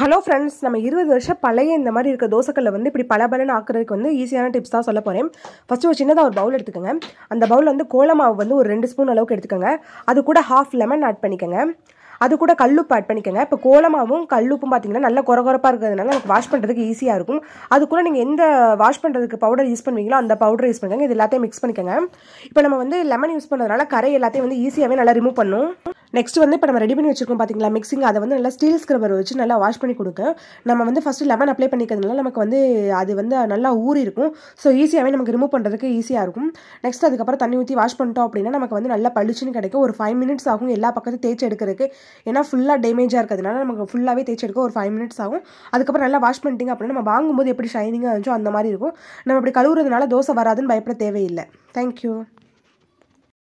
hello friends நம்ம இருபது வருஷம் பழைய இந்த மாதிரி இருக்க தோசைக்கல்லை வந்து இப்படி பல பலன் ஆக்குறதுக்கு வந்து ஈஸியான டிப்ஸ் தான் சொல்ல போகிறேன் ஃபஸ்ட்டு ஒரு சின்னதாக ஒரு பவுல் எடுத்துக்கோங்க அந்த பவுலில் வந்து கோல மாவு வந்து ஒரு ரெண்டு ஸ்பூன் அளவுக்கு எடுத்துக்கோங்க அது கூட ஹாஃப் லெமன் ஆட் பண்ணிக்கோங்க அது கூட கல்லுப்பு ஆட் பண்ணிக்கோங்க இப்போ கோலமாவும் கல்லுப்பும் பார்த்தீங்கன்னா நல்லா குறகுறப்பாக இருக்கிறதுனால நமக்கு வாஷ் பண்ணுறதுக்கு ஈஸியாக இருக்கும் அது கூட நீங்கள் எந்த வாஷ் பண்ணுறதுக்கு பவுடர் யூஸ் பண்ணுவீங்களோ அந்த பவுடர் யூஸ் பண்ணுங்க இது எல்லாத்தையும் மிக்ஸ் பண்ணிக்கோங்க இப்போ நம்ம வந்து லெமன் யூஸ் பண்ணுறதுனால கரை எல்லாத்தையும் வந்து ஈஸியாகவே நல்லா ரிமூவ் பண்ணும் நெக்ஸ்ட் வந்து இப்போ நம்ம ரெடி பண்ணி வச்சிருக்கோம் பார்த்தீங்களா மிக்சிங் அதை வந்து நல்லா ஸ்டீல் ஸ்க்ரப்பர் வச்சு நல்லா வாஷ் பண்ணி பண்ணி கொடுக்க நம்ம வந்து ஃபஸ்ட்டு லெமன் அப்ளை பண்ணிக்கிறதுனால நமக்கு வந்து அது வந்து நல்லா ஊறி இருக்கும் ஸோ ஈஸியாகவே நமக்கு ரிமூவ் பண்ணுறதுக்கு ஈஸியாக இருக்கும் நெக்ஸ்ட் அதுக்கப்புறம் தண்ணி ஊற்றி வாஷ் பண்ணிட்டோம் அப்படின்னா நமக்கு வந்து நல்லா பளிச்சுன்னு கிடைக்கும் ஒரு ஃபைவ் மினிட்ஸ் ஆகும் எல்லா பக்கத்தையும் தேய்ச்சி எடுக்கிறதுக்கு ஏன்னா ஃபுல்லாக டேமேஜாக இருக்கிறதுனால நமக்கு ஃபுல்லாகவே தேய்ச்சி எடுக்க ஒரு ஃபைவ் மினிட்ஸ் ஆகும் அதுக்கப்புறம் நல்லா வாஷ் பண்ணிட்டீங்க அப்படின்னா நம்ம வாங்கும்போது எப்படி ஷைனிங்காக இருந்துச்சோ அந்த மாதிரி இருக்கும் நம்ம அப்படி கழுவுறதுனால தோசை வராதுன்னு பயப்பட தேவையில்லை தேங்க்யூ